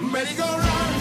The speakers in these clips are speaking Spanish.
merry go run.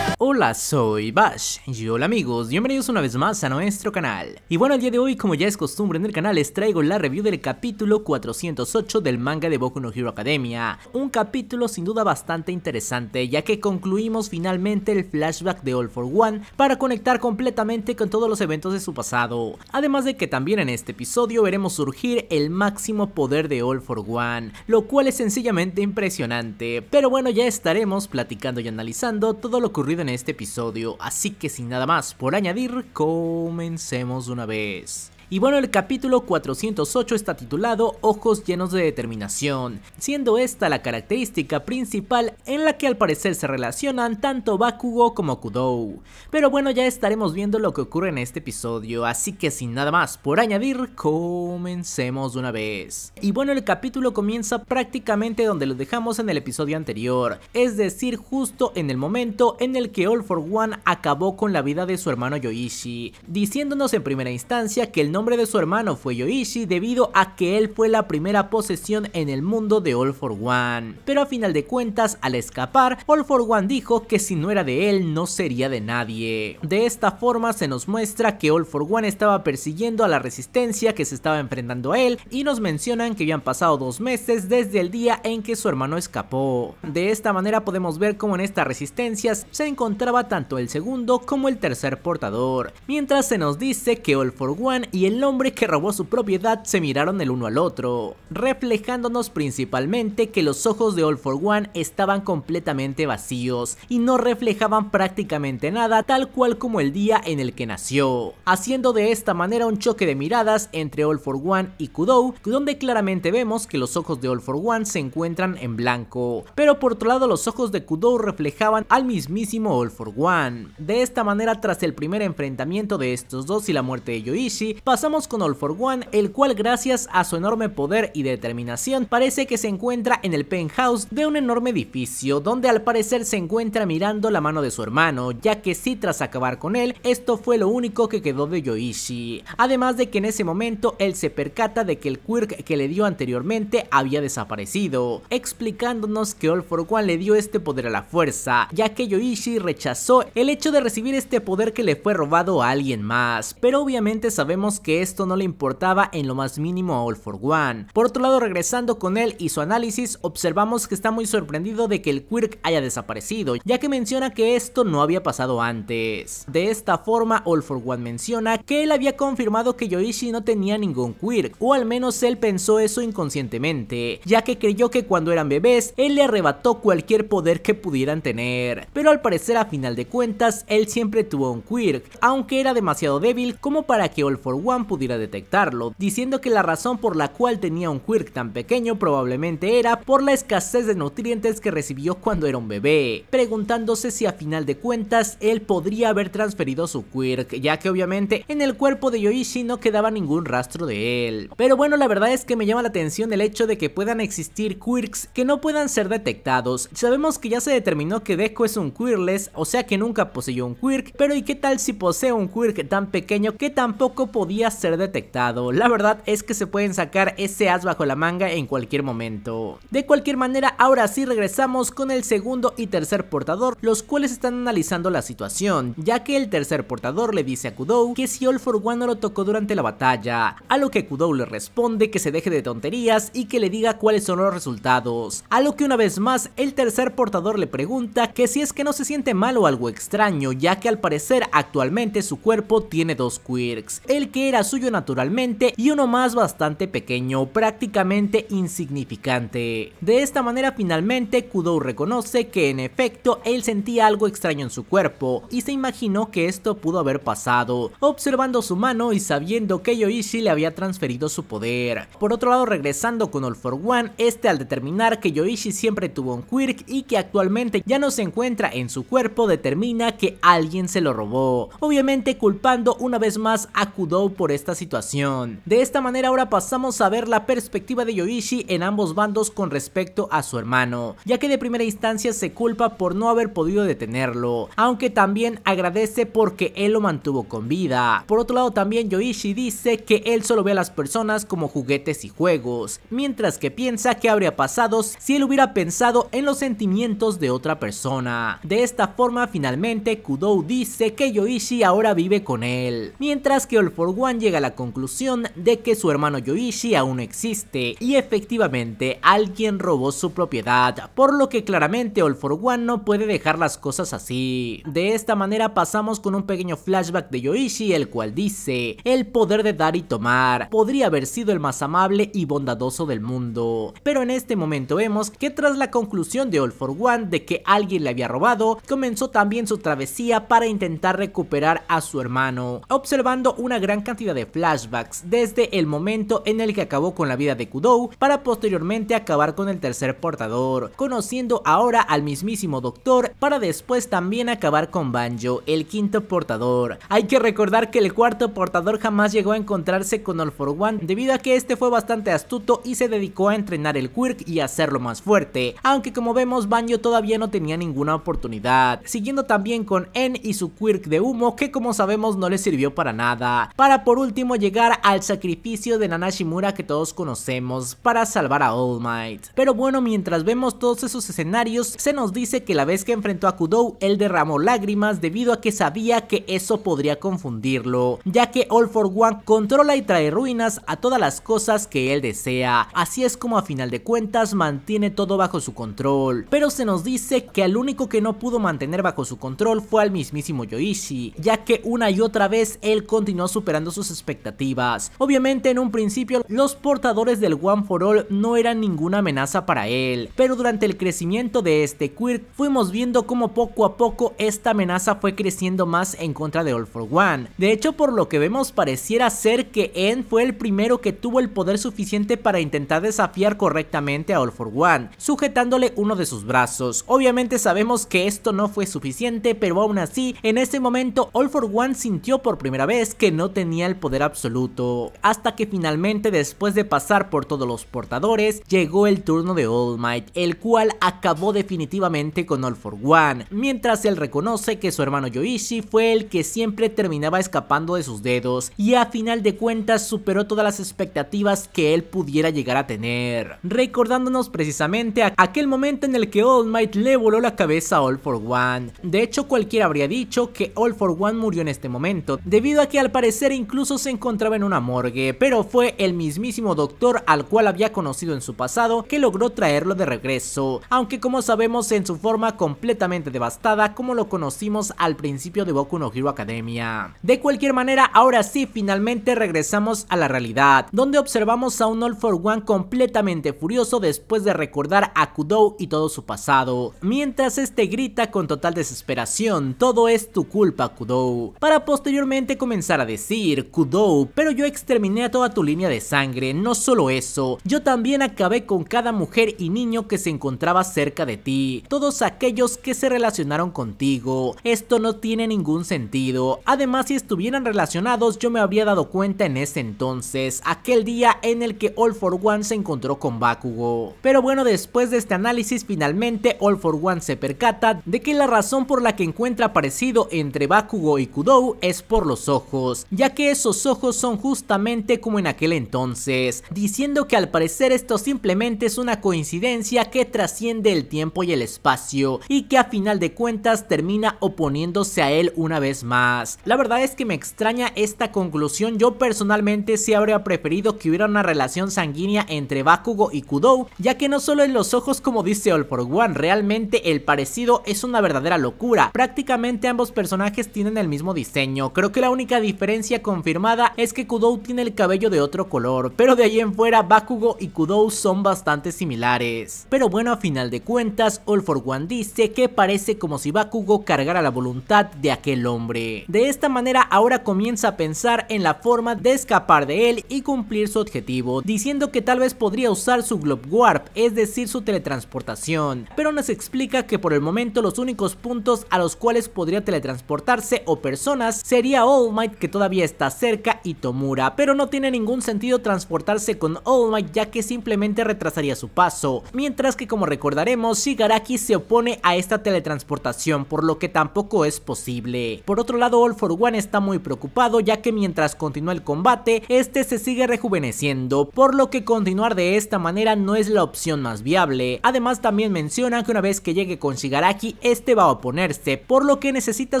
Hola, soy Bash y hola amigos, bienvenidos una vez más a nuestro canal. Y bueno, el día de hoy, como ya es costumbre en el canal, les traigo la review del capítulo 408 del manga de Boku no Hero Academia. Un capítulo sin duda bastante interesante, ya que concluimos finalmente el flashback de All for One para conectar completamente con todos los eventos de su pasado. Además de que también en este episodio veremos surgir el máximo poder de All for One, lo cual es sencillamente impresionante. Pero bueno, ya estaremos platicando y analizando todo lo ocurrido en este episodio, así que sin nada más por añadir, comencemos una vez. Y bueno, el capítulo 408 está titulado Ojos llenos de determinación, siendo esta la característica principal en la que al parecer se relacionan tanto Bakugo como Kudou. Pero bueno, ya estaremos viendo lo que ocurre en este episodio, así que sin nada más por añadir, comencemos de una vez. Y bueno, el capítulo comienza prácticamente donde lo dejamos en el episodio anterior, es decir, justo en el momento en el que All for One acabó con la vida de su hermano Yoichi, diciéndonos en primera instancia que el nombre de su hermano fue Yoichi debido a que él fue la primera posesión en el mundo de All for One. Pero a final de cuentas, al escapar, All for One dijo que si no era de él, no sería de nadie. De esta forma se nos muestra que All for One estaba persiguiendo a la resistencia que se estaba enfrentando a él y nos mencionan que habían pasado dos meses desde el día en que su hermano escapó. De esta manera podemos ver cómo en estas resistencias se encontraba tanto el segundo como el tercer portador, mientras se nos dice que All for One y el hombre que robó su propiedad se miraron el uno al otro, reflejándonos principalmente que los ojos de All for One estaban completamente vacíos y no reflejaban prácticamente nada tal cual como el día en el que nació, haciendo de esta manera un choque de miradas entre All for One y Kudou, donde claramente vemos que los ojos de All for One se encuentran en blanco, pero por otro lado los ojos de Kudou reflejaban al mismísimo All for One. De esta manera tras el primer enfrentamiento de estos dos y la muerte de Yoichi, pasamos con All for One, el cual gracias a su enorme poder y determinación parece que se encuentra en el penthouse de un enorme edificio, donde al parecer se encuentra mirando la mano de su hermano, ya que si tras acabar con él, esto fue lo único que quedó de Yoichi. Además de que en ese momento él se percata de que el quirk que le dio anteriormente había desaparecido, explicándonos que All for One le dio este poder a la fuerza, ya que Yoishi rechazó el hecho de recibir este poder que le fue robado a alguien más, pero obviamente sabemos que que esto no le importaba en lo más mínimo a All for One. Por otro lado, regresando con él y su análisis, observamos que está muy sorprendido de que el Quirk haya desaparecido, ya que menciona que esto no había pasado antes. De esta forma, All for One menciona que él había confirmado que Yoichi no tenía ningún Quirk, o al menos él pensó eso inconscientemente, ya que creyó que cuando eran bebés, él le arrebató cualquier poder que pudieran tener. Pero al parecer, a final de cuentas, él siempre tuvo un Quirk, aunque era demasiado débil como para que All for One pudiera detectarlo, diciendo que la razón por la cual tenía un quirk tan pequeño probablemente era por la escasez de nutrientes que recibió cuando era un bebé, preguntándose si a final de cuentas él podría haber transferido su quirk, ya que obviamente en el cuerpo de Yoichi no quedaba ningún rastro de él. Pero bueno, la verdad es que me llama la atención el hecho de que puedan existir quirks que no puedan ser detectados. Sabemos que ya se determinó que Deku es un quirless, o sea que nunca poseyó un quirk, pero ¿y qué tal si posee un quirk tan pequeño que tampoco podía ser detectado. La verdad es que se pueden sacar ese as bajo la manga en cualquier momento. De cualquier manera, ahora sí regresamos con el segundo y tercer portador, los cuales están analizando la situación, ya que el tercer portador le dice a Kudou que si All for One no lo tocó durante la batalla, a lo que Kudou le responde que se deje de tonterías y que le diga cuáles son los resultados, a lo que una vez más el tercer portador le pregunta que si es que no se siente mal o algo extraño, ya que al parecer actualmente su cuerpo tiene dos quirks, el que era suyo naturalmente y uno más bastante pequeño, prácticamente insignificante. De esta manera finalmente Kudou reconoce que en efecto él sentía algo extraño en su cuerpo y se imaginó que esto pudo haber pasado, observando su mano y sabiendo que Yoichi le había transferido su poder. Por otro lado regresando con All For One, este al determinar que Yoichi siempre tuvo un quirk y que actualmente ya no se encuentra en su cuerpo determina que alguien se lo robó, obviamente culpando una vez más a Kudou por esta situación. De esta manera ahora pasamos a ver la perspectiva de Yoichi en ambos bandos con respecto a su hermano, ya que de primera instancia se culpa por no haber podido detenerlo, aunque también agradece porque él lo mantuvo con vida. Por otro lado también Yoichi dice que él solo ve a las personas como juguetes y juegos, mientras que piensa que habría pasado si él hubiera pensado en los sentimientos de otra persona. De esta forma finalmente Kudou dice que Yoichi ahora vive con él, mientras que All for One llega a la conclusión de que su hermano Yoichi aún existe y efectivamente alguien robó su propiedad, por lo que claramente All for One no puede dejar las cosas así. De esta manera pasamos con un pequeño flashback de Yoichi el cual dice, el poder de dar y tomar podría haber sido el más amable y bondadoso del mundo, pero en este momento vemos que tras la conclusión de All for One de que alguien le había robado, comenzó también su travesía para intentar recuperar a su hermano, observando una gran cantidad de flashbacks desde el momento en el que acabó con la vida de Kudou para posteriormente acabar con el tercer portador, conociendo ahora al mismísimo Doctor para después también acabar con Banjo, el quinto portador. Hay que recordar que el cuarto portador jamás llegó a encontrarse con All for One debido a que este fue bastante astuto y se dedicó a entrenar el Quirk y hacerlo más fuerte, aunque como vemos Banjo todavía no tenía ninguna oportunidad, siguiendo también con N y su Quirk de humo que como sabemos no le sirvió para nada, para por último llegar al sacrificio de Nanashimura que todos conocemos para salvar a All Might. Pero bueno, mientras vemos todos esos escenarios, se nos dice que la vez que enfrentó a Kudou, él derramó lágrimas debido a que sabía que eso podría confundirlo, ya que All for One controla y trae ruinas a todas las cosas que él desea. Así es como a final de cuentas mantiene todo bajo su control. Pero se nos dice que al único que no pudo mantener bajo su control fue al mismísimo Yoichi, ya que una y otra vez él continuó superando sus expectativas. Obviamente en un principio los portadores del One for All no eran ninguna amenaza para él, pero durante el crecimiento de este Quirk fuimos viendo cómo poco a poco esta amenaza fue creciendo más en contra de All for One. De hecho por lo que vemos pareciera ser que En fue el primero que tuvo el poder suficiente para intentar desafiar correctamente a All for One, sujetándole uno de sus brazos. Obviamente sabemos que esto no fue suficiente, pero aún así en ese momento All for One sintió por primera vez que no tenía el poder absoluto, hasta que finalmente después de pasar por todos los portadores, llegó el turno de All Might, el cual acabó definitivamente con All For One, mientras él reconoce que su hermano Yoichi fue el que siempre terminaba escapando de sus dedos, y a final de cuentas superó todas las expectativas que él pudiera llegar a tener, recordándonos precisamente a aquel momento en el que All Might le voló la cabeza a All For One. De hecho, cualquiera habría dicho que All For One murió en este momento, debido a que al parecer incluso incluso se encontraba en una morgue, pero fue el mismísimo doctor al cual había conocido en su pasado que logró traerlo de regreso, aunque como sabemos en su forma completamente devastada como lo conocimos al principio de Boku no Hero Academia. De cualquier manera, ahora sí finalmente regresamos a la realidad, donde observamos a un All for One completamente furioso después de recordar a Kudou y todo su pasado, mientras este grita con total desesperación, todo es tu culpa Kudou, para posteriormente comenzar a decir, Kudou, pero yo exterminé a toda tu línea de sangre, no solo eso, yo también acabé con cada mujer y niño que se encontraba cerca de ti, todos aquellos que se relacionaron contigo, esto no tiene ningún sentido, además si estuvieran relacionados yo me habría dado cuenta en ese entonces, aquel día en el que All for One se encontró con Bakugo. Pero bueno, después de este análisis finalmente All for One se percata de que la razón por la que encuentra parecido entre Bakugo y Kudou es por los ojos, ya que esos ojos son justamente como en aquel entonces, diciendo que al parecer esto simplemente es una coincidencia que trasciende el tiempo y el espacio y que a final de cuentas termina oponiéndose a él una vez más. La verdad es que me extraña esta conclusión, yo personalmente sí habría preferido que hubiera una relación sanguínea entre Bakugo y Kudou, ya que no solo en los ojos como dice All For One, realmente el parecido es una verdadera locura, prácticamente ambos personajes tienen el mismo diseño, creo que la única diferencia con confirmada es que Kudou tiene el cabello de otro color, pero de ahí en fuera Bakugo y Kudou son bastante similares. Pero bueno, a final de cuentas, All for One dice que parece como si Bakugo cargara la voluntad de aquel hombre. De esta manera ahora comienza a pensar en la forma de escapar de él y cumplir su objetivo, diciendo que tal vez podría usar su Globe Warp, es decir su teletransportación, pero nos explica que por el momento los únicos puntos a los cuales podría teletransportarse o personas sería All Might que todavía está cerca y Tomura, pero no tiene ningún sentido transportarse con All Might ya que simplemente retrasaría su paso, mientras que como recordaremos, Shigaraki se opone a esta teletransportación, por lo que tampoco es posible. Por otro lado, All for One está muy preocupado ya que mientras continúa el combate, este se sigue rejuveneciendo, por lo que continuar de esta manera no es la opción más viable. Además también menciona que una vez que llegue con Shigaraki, este va a oponerse, por lo que necesita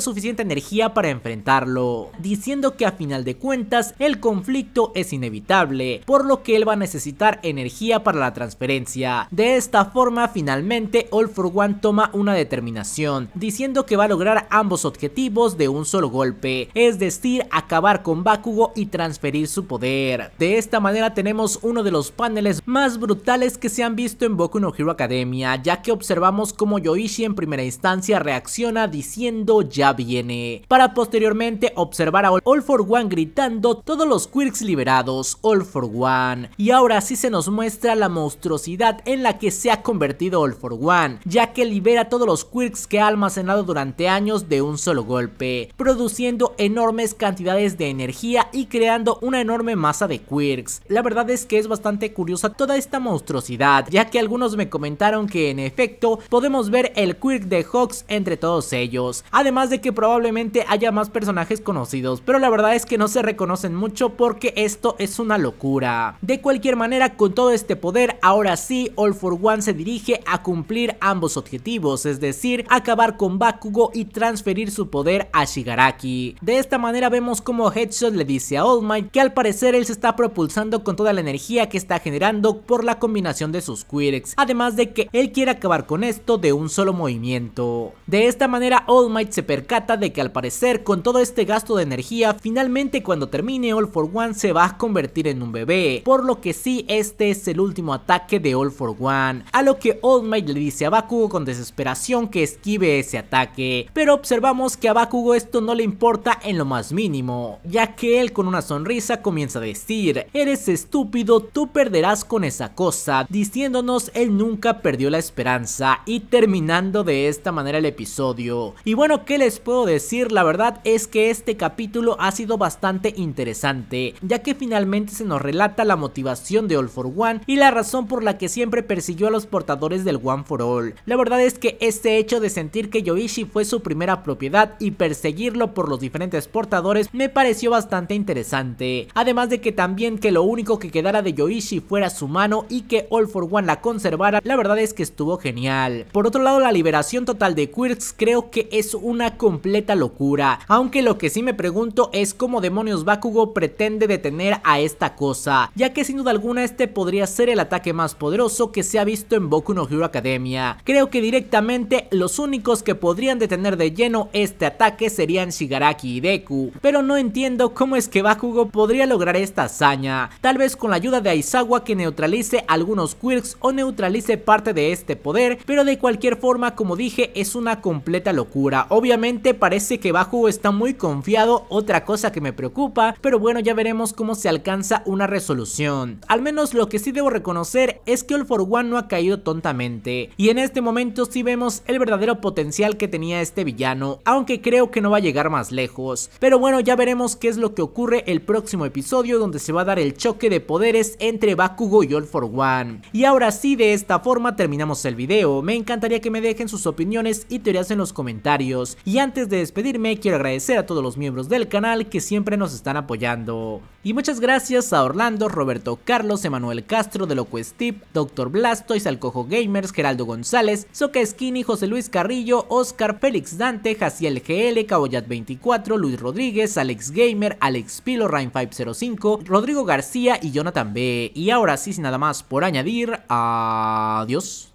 suficiente energía para enfrentarlo, diciendo que a final de cuentas el conflicto es inevitable, por lo que él va a necesitar energía para la transferencia. De esta forma finalmente All for One toma una determinación, diciendo que va a lograr ambos objetivos de un solo golpe, es decir, acabar con Bakugo y transferir su poder. De esta manera tenemos uno de los paneles más brutales que se han visto en Boku no Hero Academia, ya que observamos cómo Yoichi en primera instancia reacciona diciendo ya viene, para posteriormente observar a All for One gritando todos los quirks liberados, All for One. Y ahora sí se nos muestra la monstruosidad en la que se ha convertido All for One, ya que libera todos los quirks que ha almacenado durante años de un solo golpe, produciendo enormes cantidades de energía y creando una enorme masa de quirks. La verdad es que es bastante curiosa toda esta monstruosidad, ya que algunos me comentaron que en efecto podemos ver el quirk de Hawks entre todos ellos, además de que probablemente haya más personajes conocidos, pero la verdad es que no se reconocen mucho porque esto es una locura. De cualquier manera, con todo este poder, ahora sí, All for One se dirige a cumplir ambos objetivos, es decir, acabar con Bakugo y transferir su poder a Shigaraki. De esta manera vemos como Headshot le dice a All Might que al parecer él se está propulsando con toda la energía que está generando por la combinación de sus Quirks, además de que él quiere acabar con esto de un solo movimiento. De esta manera All Might se percata de que al parecer con todo este gasto de energía finalmente cuando termine All for One se va a convertir en un bebé, por lo que sí este es el último ataque de All for One, a lo que All Might le dice a Bakugo con desesperación que esquive ese ataque, pero observamos que a Bakugo esto no le importa en lo más mínimo, ya que él con una sonrisa comienza a decir, eres estúpido, tú perderás con esa cosa, diciéndonos él nunca perdió la esperanza y terminando de esta manera el episodio. Y bueno, ¿qué les puedo decir? La verdad es que este capítulo ha sido bastante bastante interesante, ya que finalmente se nos relata la motivación de All for One y la razón por la que siempre persiguió a los portadores del One for All. La verdad es que este hecho de sentir que Yoishi fue su primera propiedad y perseguirlo por los diferentes portadores me pareció bastante interesante, además de que también que lo único que quedara de Yoishi fuera su mano y que All for One la conservara, la verdad es que estuvo genial. Por otro lado, la liberación total de Quirks creo que es una completa locura, aunque lo que sí me pregunto es cómo demonios Bakugo pretende detener a esta cosa, ya que sin duda alguna este podría ser el ataque más poderoso que se ha visto en Boku no Hero Academia. Creo que directamente los únicos que podrían detener de lleno este ataque serían Shigaraki y Deku, pero no entiendo cómo es que Bakugo podría lograr esta hazaña, tal vez con la ayuda de Aizawa que neutralice algunos quirks o neutralice parte de este poder, pero de cualquier forma como dije es una completa locura, obviamente parece que Bakugo está muy confiado, otra cosa que me me preocupa, pero bueno ya veremos cómo se alcanza una resolución. Al menos lo que sí debo reconocer es que All for One no ha caído tontamente, y en este momento sí vemos el verdadero potencial que tenía este villano, aunque creo que no va a llegar más lejos. Pero bueno ya veremos qué es lo que ocurre el próximo episodio donde se va a dar el choque de poderes entre Bakugo y All for One. Y ahora sí de esta forma terminamos el video, me encantaría que me dejen sus opiniones y teorías en los comentarios. Y antes de despedirme quiero agradecer a todos los miembros del canal que siempre siempre nos están apoyando. Y muchas gracias a Orlando, Roberto Carlos, Emanuel Castro, de Deloco Doctor Dr. Blastoise, Alcojo Gamers, Geraldo González, Soca Skinny, José Luis Carrillo, Oscar Félix Dante, Jaciel GL, Caboyat24, Luis Rodríguez, Alex Gamer, Alex Pilo, Rain505, Rodrigo García y Jonathan B. Y ahora sí, sin nada más por añadir, adiós.